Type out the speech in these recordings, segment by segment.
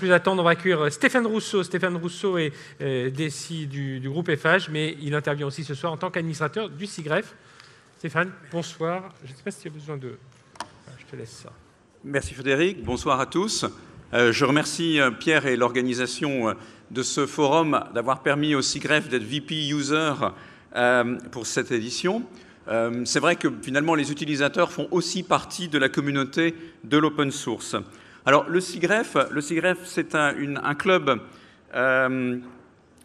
plus attendre, on va accueillir euh, Stéphane Rousseau. Stéphane Rousseau est euh, du, du, groupe FH, mais il intervient aussi ce soir en tant qu'administrateur du SIGREF. Stéphane, bonsoir. Je ne sais pas si tu as besoin de... Ah, je te laisse ça. Merci Frédéric, bonsoir à tous. Euh, je remercie euh, Pierre et l'organisation de ce forum d'avoir permis au SIGREF d'être VP User pour cette édition. C'est vrai que finalement les utilisateurs font aussi partie de la communauté de l'open source. Alors, le CIGREF, le c'est un, club euh,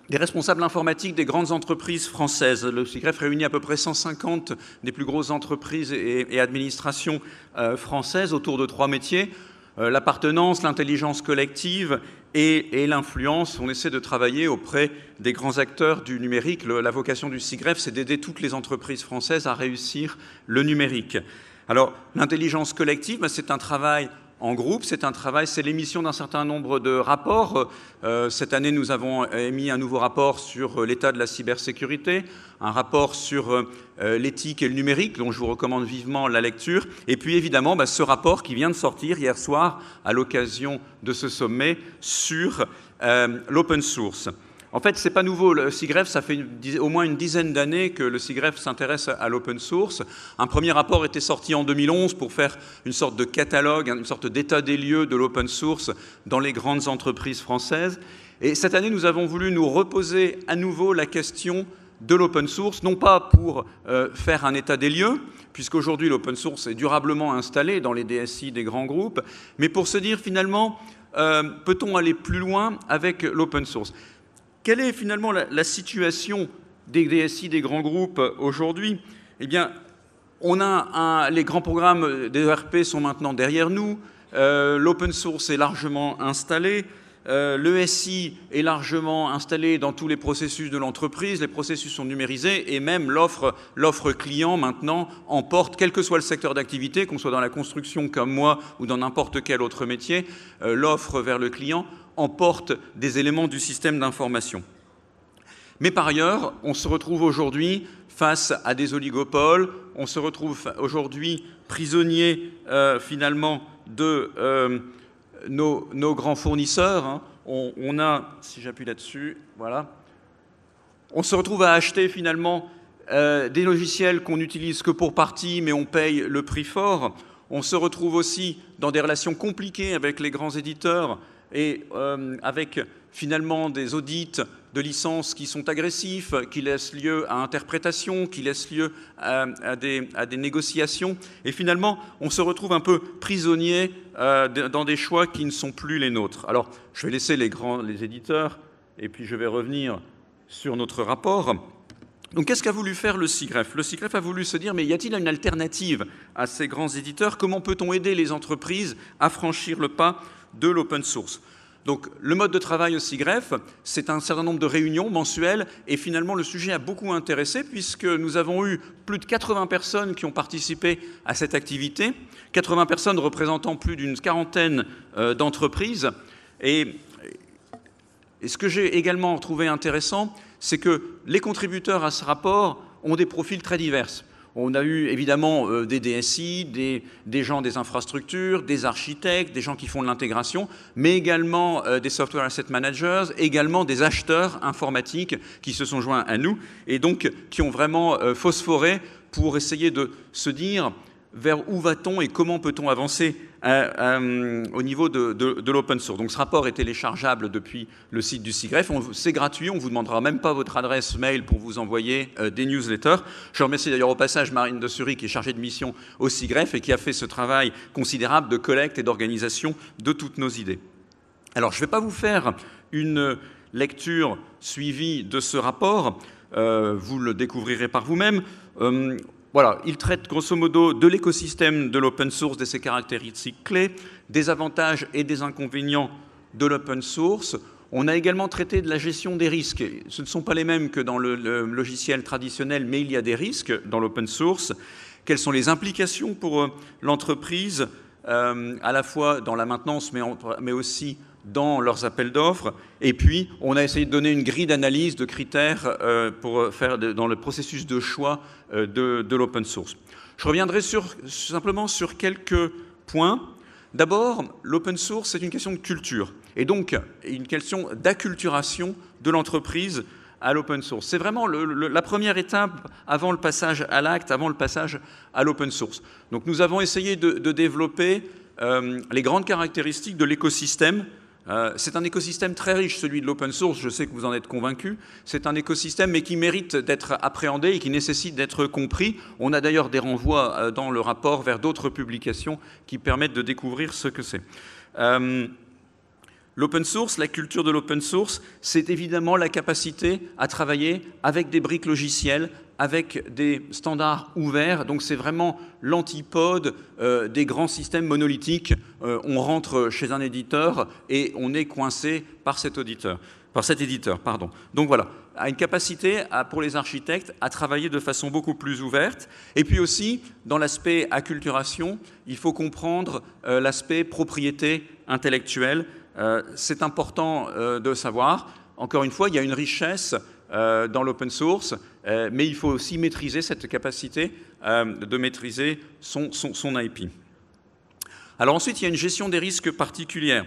des responsables informatiques des grandes entreprises françaises. Le CIGREF réunit à peu près 150 des plus grosses entreprises et, administrations euh, françaises autour de trois métiers euh, l'appartenance, l'intelligence collective et, l'influence. On essaie de travailler auprès des grands acteurs du numérique. la vocation du CIGREF, c'est d'aider toutes les entreprises françaises à réussir le numérique. Alors, l'intelligence collective, ben, c'est un travail en groupe. C'est un travail, c'est l'émission d'un certain nombre de rapports. Euh, cette année, nous avons émis un nouveau rapport sur euh, l'état de la cybersécurité, un rapport sur euh, l'éthique et le numérique, dont je vous recommande vivement la lecture. Et puis, évidemment, bah, ce rapport qui vient de sortir hier soir à l'occasion de ce sommet sur l'open source. En fait, ce n'est pas nouveau. Le SIGREF, ça fait au moins une dizaine d'années que le SIGREF s'intéresse à l'open source. Un premier rapport était sorti en 2011 pour faire une sorte de catalogue, une sorte d'état des lieux de l'open source dans les grandes entreprises françaises. Et cette année, nous avons voulu nous reposer à nouveau la question de l'open source, non pas pour euh, faire un état des lieux, puisqu'aujourd'hui l'open source est durablement installé dans les DSI des grands groupes, mais pour se dire finalement, euh, peut-on aller plus loin avec l'open source quelle est finalement la, situation des DSI, des grands groupes euh, aujourd'hui Eh bien, les grands programmes des ERP sont maintenant derrière nous. Euh, l'open source est largement installé. L'ESI euh, le SI est largement installé dans tous les processus de l'entreprise, les processus sont numérisés et même l'offre client maintenant emporte, quel que soit le secteur d'activité, qu'on soit dans la construction comme moi ou dans n'importe quel autre métier, euh, l'offre vers le client emporte des éléments du système d'information. Mais par ailleurs, on se retrouve aujourd'hui face à des oligopoles, on se retrouve aujourd'hui prisonnier euh, finalement de nos, grands fournisseurs. Hein, on, a, si j'appuie là-dessus, voilà, on se retrouve à acheter finalement euh, des logiciels qu'on n'utilise que pour partie, mais on paye le prix fort. On se retrouve aussi dans des relations compliquées avec les grands éditeurs et euh, avec finalement des audits de licences qui sont agressifs, qui laissent lieu à interprétation, qui laissent lieu à, des, négociations. Et finalement, on se retrouve un peu prisonnier euh, dans des choix qui ne sont plus les nôtres. Alors, je vais laisser les grands, les éditeurs, et puis je vais revenir sur notre rapport. Donc, qu'est-ce qu'a voulu faire le CIGREF Le CIGREF a voulu se dire mais y a-t-il une alternative à ces grands éditeurs Comment peut-on aider les entreprises à franchir le pas de l'open source donc le mode de travail aussi greffe, c'est un certain nombre de réunions mensuelles et finalement le sujet a beaucoup intéressé puisque nous avons eu plus de 80 personnes qui ont participé à cette activité, 80 personnes représentant plus d'une quarantaine euh, d'entreprises et ce que j'ai également trouvé intéressant, c'est que les contributeurs à ce rapport ont des profils très divers. On a eu évidemment euh, des DSI, des, gens des infrastructures, des architectes, des gens qui font de l'intégration, mais également euh, des software asset managers, également des acheteurs informatiques qui se sont joints à nous et donc qui ont vraiment euh, phosphoré pour essayer de se dire vers où va-t-on et comment peut-on avancer euh, euh, au niveau de, l'open source. Donc ce rapport est téléchargeable depuis le site du SIGREF. C'est gratuit, on ne vous demandera même pas votre adresse mail pour vous envoyer euh, des newsletters. Je remercie d'ailleurs au passage Marine de Sury qui est chargée de mission au SIGREF et qui a fait ce travail considérable de collecte et d'organisation de toutes nos idées. Alors je ne vais pas vous faire une lecture suivie de ce rapport, vous le découvrirez par vous-même. Voilà, il traite grosso modo de l'écosystème de l'open source, de ses caractéristiques clés, des avantages et des inconvénients de l'open source. On a également traité de la gestion des risques. Ce ne sont pas les mêmes que dans le, logiciel traditionnel, mais il y a des risques dans l'open source. Quelles sont les implications pour euh, l'entreprise, euh, à la fois dans la maintenance, mais, mais aussi dans leurs appels d'offres. Et puis, on a essayé de donner une grille d'analyse de critères euh, pour faire dans le processus de choix euh, de, l'open source. Je reviendrai sur, simplement sur quelques points. D'abord, l'open source, c'est une question de culture, et donc une question d'acculturation de l'entreprise à l'open source. C'est vraiment la première étape avant le passage à l'acte, avant le passage à l'open source. Donc nous avons essayé de, développer euh, les grandes caractéristiques de l'écosystème euh, c'est un écosystème très riche, celui de l'open source, je sais que vous en êtes convaincu. C'est un écosystème, mais qui mérite d'être appréhendé et qui nécessite d'être compris. On a d'ailleurs des renvois euh, dans le rapport vers d'autres publications qui permettent de découvrir ce que c'est. Euh, l'open source, la culture de l'open source, c'est évidemment la capacité à travailler avec des briques logicielles, avec des standards ouverts. Donc c'est vraiment l'antipode euh, des grands systèmes monolithiques. Euh, on rentre chez un éditeur et on est coincé par cet auditeur, par cet éditeur, pardon. Donc voilà, a une capacité pour les architectes à travailler de façon beaucoup plus ouverte. Et puis aussi, dans l'aspect acculturation, il faut comprendre euh, l'aspect propriété intellectuelle. c'est important de savoir. Encore une fois, il y a une richesse euh, dans l'open source, euh, mais il faut aussi maîtriser cette capacité euh, de maîtriser son, IP. Alors ensuite, il y a une gestion des risques particulière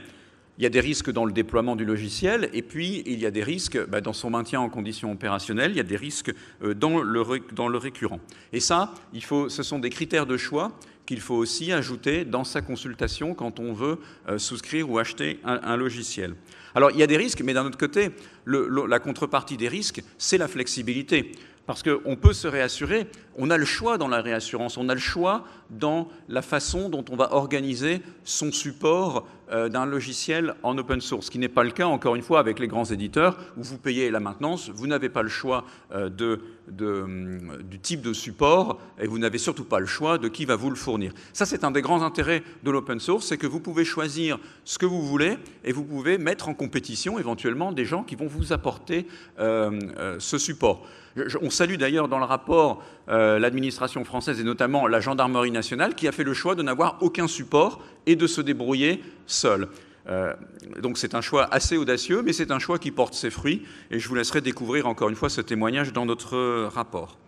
il y a des risques dans le déploiement du logiciel, et puis il y a des risques bah, dans son maintien en condition opérationnelle, il y a des risques euh, dans, le, dans le récurrent. Et ça, il faut, ce sont des critères de choix qu'il faut aussi ajouter dans sa consultation quand on veut euh, souscrire ou acheter un, logiciel. Alors il y a des risques, mais d'un autre côté, la contrepartie des risques, c'est la flexibilité parce qu'on peut se réassurer, on a le choix dans la réassurance, on a le choix dans la façon dont on va organiser son support euh, d'un logiciel en open source, ce qui n'est pas le cas, encore une fois, avec les grands éditeurs, où vous payez la maintenance, vous n'avez pas le choix euh, de, hum, du type de support, et vous n'avez surtout pas le choix de qui va vous le fournir. Ça, c'est un des grands intérêts de l'open source, c'est que vous pouvez choisir ce que vous voulez, et vous pouvez mettre en compétition éventuellement des gens qui vont vous apporter euh, ce support salue d'ailleurs dans le rapport euh, l'administration française et notamment la gendarmerie nationale qui a fait le choix de n'avoir aucun support et de se débrouiller seule. Euh, donc c'est un choix assez audacieux, mais c'est un choix qui porte ses fruits, et je vous laisserai découvrir encore une fois ce témoignage dans notre rapport.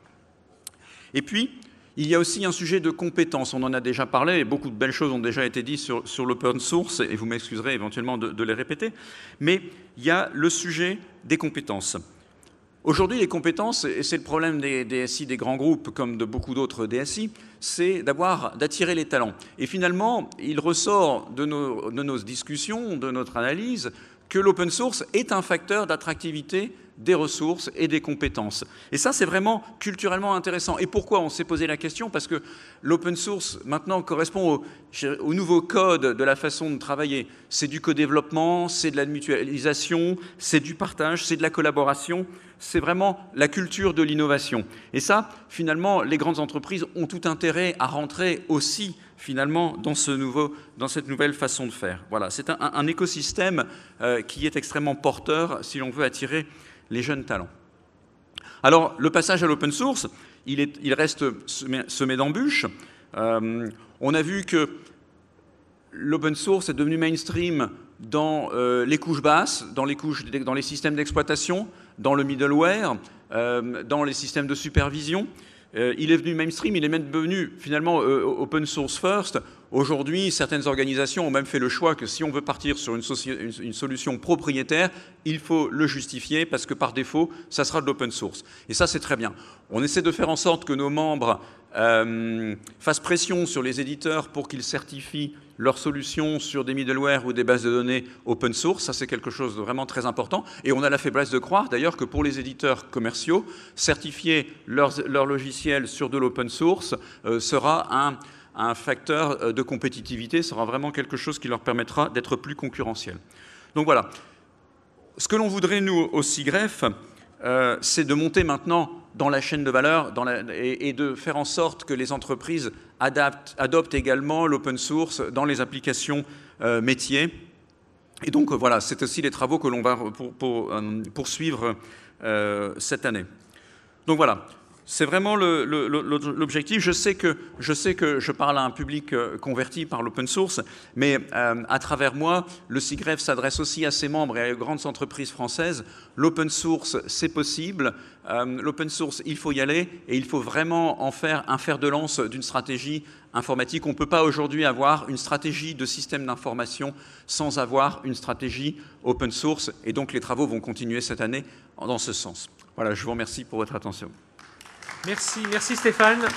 Et puis, il y a aussi un sujet de compétences, on en a déjà parlé, et beaucoup de belles choses ont déjà été dites sur, l'open source, et vous m'excuserez éventuellement de les répéter, mais il y a le sujet des compétences. Aujourd'hui, les compétences, et c'est le problème des DSI des grands groupes comme de beaucoup d'autres DSI, c'est d'avoir, d'attirer les talents. Et finalement, il ressort de nos discussions, de notre analyse, que l'open source est un facteur d'attractivité des ressources et des compétences. Et ça, c'est vraiment culturellement intéressant. Et pourquoi on s'est posé la question Parce que l'open source, maintenant, correspond au, nouveau code de la façon de travailler. C'est du co-développement, c'est de la mutualisation, c'est du partage, c'est de la collaboration. C'est vraiment la culture de l'innovation. Et ça, finalement, les grandes entreprises ont tout intérêt à rentrer aussi finalement dans, ce nouveau, dans cette nouvelle façon de faire. Voilà, c'est un, écosystème euh, qui est extrêmement porteur si l'on veut attirer les jeunes talents. Alors, le passage à l'open source, il, reste semé, d'embûches. Euh, on a vu que l'open source est devenu mainstream dans euh, les couches basses, dans les, systèmes d'exploitation, dans le middleware, euh, dans les systèmes de supervision. Euh, il est venu mainstream, il est même devenu finalement euh, open source first. Aujourd'hui, certaines organisations ont même fait le choix que si on veut partir sur une, solution propriétaire, il faut le justifier parce que par défaut, ça sera de l'open source. Et ça, c'est très bien. On essaie de faire en sorte que nos membres euh, fassent pression sur les éditeurs pour qu'ils certifient leurs solutions sur des middleware ou des bases de données open source. Ça, c'est quelque chose de vraiment très important. Et on a la faiblesse de croire, d'ailleurs, que pour les éditeurs commerciaux, certifier leur, logiciel sur de l'open source euh, sera un, facteur euh, de compétitivité, sera vraiment quelque chose qui leur permettra d'être plus concurrentiel. Donc voilà. Ce que l'on voudrait, nous, aussi greffe, euh, c'est de monter maintenant dans la chaîne de valeur et, de faire en sorte que les entreprises adoptent également l'open source dans les applications euh, métiers. Et donc voilà, c'est aussi les travaux que l'on va euh, poursuivre euh, cette année. Donc voilà, c'est vraiment l'objectif. Je, sais que, je parle à un public euh, converti par l'open source, mais euh, à travers moi, le SIGREF s'adresse aussi à ses membres et aux grandes entreprises françaises. L'open source, c'est possible. Euh, l'open source, il faut y aller et il faut vraiment en faire un fer de lance d'une stratégie informatique. On ne peut pas aujourd'hui avoir une stratégie de système d'information sans avoir une stratégie open source. Et donc les travaux vont continuer cette année dans ce sens. Voilà, je vous remercie pour votre attention. Merci, merci Stéphane.